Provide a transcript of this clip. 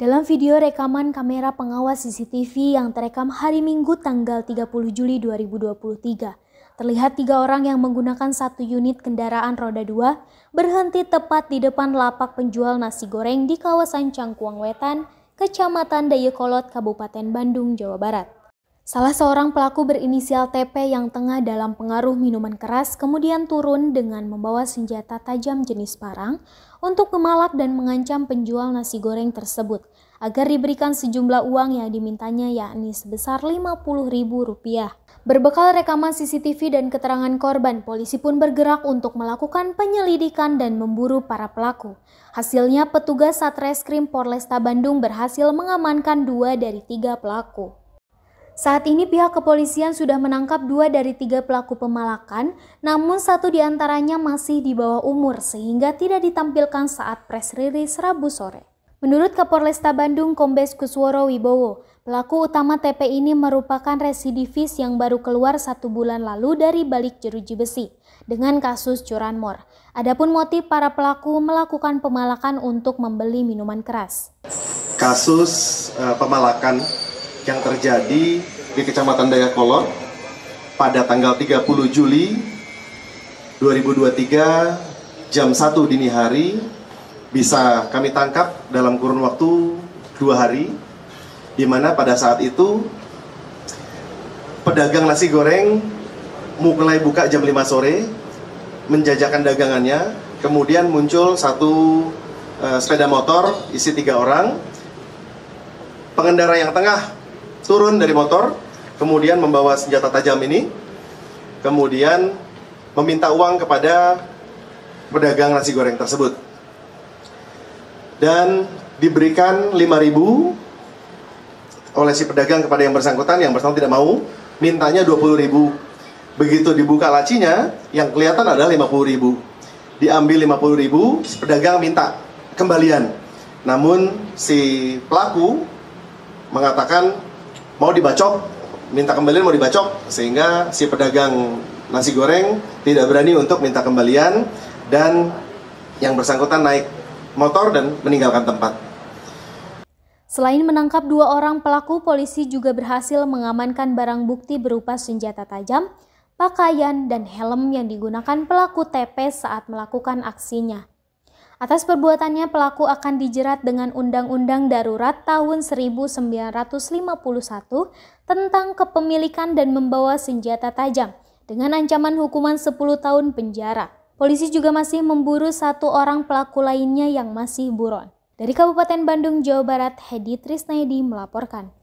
Dalam video rekaman kamera pengawas CCTV yang terekam hari Minggu tanggal 30 Juli 2023, terlihat tiga orang yang menggunakan satu unit kendaraan roda dua berhenti tepat di depan lapak penjual nasi goreng di kawasan Cangkuang Wetan, Kecamatan Dayakolot, Kabupaten Bandung, Jawa Barat. Salah seorang pelaku berinisial TP yang tengah dalam pengaruh minuman keras kemudian turun dengan membawa senjata tajam jenis parang untuk memalak dan mengancam penjual nasi goreng tersebut agar diberikan sejumlah uang yang dimintanya yakni sebesar Rp50.000. Berbekal rekaman CCTV dan keterangan korban, polisi pun bergerak untuk melakukan penyelidikan dan memburu para pelaku. Hasilnya, petugas Satreskrim Polresta Bandung berhasil mengamankan dua dari tiga pelaku. Saat ini pihak kepolisian sudah menangkap dua dari tiga pelaku pemalakan, namun satu di antaranya masih di bawah umur sehingga tidak ditampilkan saat press release Rabu sore. Menurut Kapolresta Bandung Kombes Kusworo Wibowo, pelaku utama TP ini merupakan residivis yang baru keluar satu bulan lalu dari balik jeruji besi dengan kasus curanmor. Adapun motif para pelaku melakukan pemalakan untuk membeli minuman keras. Kasus uh, pemalakan yang terjadi di Kecamatan Dayakolot pada tanggal 30 Juli 2023 jam 1 dini hari bisa kami tangkap dalam kurun waktu dua hari di mana pada saat itu pedagang nasi goreng mulai buka jam 5 sore menjajakan dagangannya kemudian muncul satu uh, sepeda motor isi tiga orang pengendara yang tengah turun dari motor, kemudian membawa senjata tajam ini, kemudian meminta uang kepada pedagang nasi goreng tersebut. Dan diberikan 5000 oleh si pedagang kepada yang bersangkutan, yang bersangkutan tidak mau, mintanya 20000 Begitu dibuka lacinya, yang kelihatan adalah 50000 Diambil 50000 si pedagang minta kembalian. Namun si pelaku mengatakan mau dibacok, minta kembalian mau dibacok sehingga si pedagang nasi goreng tidak berani untuk minta kembalian dan yang bersangkutan naik motor dan meninggalkan tempat. Selain menangkap dua orang pelaku, polisi juga berhasil mengamankan barang bukti berupa senjata tajam, pakaian, dan helm yang digunakan pelaku TP saat melakukan aksinya. Atas perbuatannya pelaku akan dijerat dengan Undang-Undang Darurat tahun 1951 tentang kepemilikan dan membawa senjata tajam dengan ancaman hukuman 10 tahun penjara. Polisi juga masih memburu satu orang pelaku lainnya yang masih buron. Dari Kabupaten Bandung, Jawa Barat, Hedi Trisnaidi melaporkan.